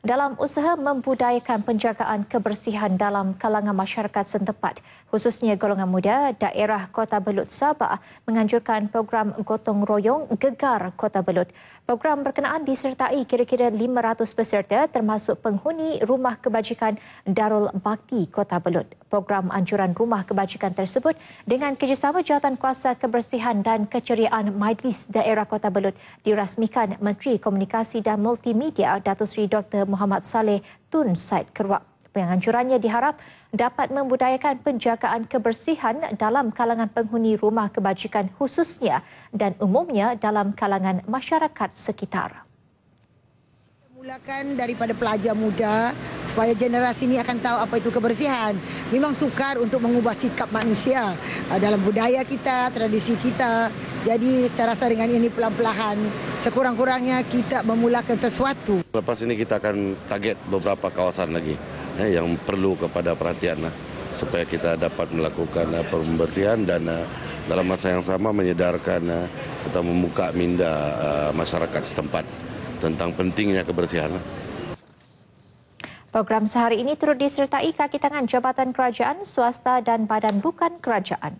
dalam usaha membudayakan penjagaan kebersihan dalam kalangan masyarakat setempat, khususnya golongan muda, daerah Kota Belut Sabah menganjurkan program gotong royong Gegar Kota Belut. Program berkenaan disertai kira-kira 500 peserta termasuk penghuni Rumah Kebajikan Darul Bakti Kota Belut. Program anjuran Rumah Kebajikan tersebut dengan kerjasama jawatan kuasa kebersihan dan keceriaan Majlis Daerah Kota Belut dirasmikan Menteri Komunikasi dan Multimedia Datuk Sri Dr. Muhammad Saleh Tun Said Keruak. Penganjurannya diharap dapat membudayakan penjagaan kebersihan dalam kalangan penghuni rumah kebajikan khususnya dan umumnya dalam kalangan masyarakat sekitar. Mulakan daripada pelajar muda supaya generasi ini akan tahu apa itu kebersihan. Memang sukar untuk mengubah sikap manusia uh, dalam budaya kita, tradisi kita. Jadi saya rasa dengan ini pelan-pelan sekurang-kurangnya kita memulakan sesuatu. Lepas ini kita akan target beberapa kawasan lagi eh, yang perlu kepada perhatian lah, supaya kita dapat melakukan eh, pembersihan dan eh, dalam masa yang sama menyedarkan atau membuka minda masyarakat setempat tentang pentingnya kebersihan. Lah. Program sehari ini turut disertai kaki tangan Jabatan Kerajaan, Swasta dan Badan Bukan Kerajaan.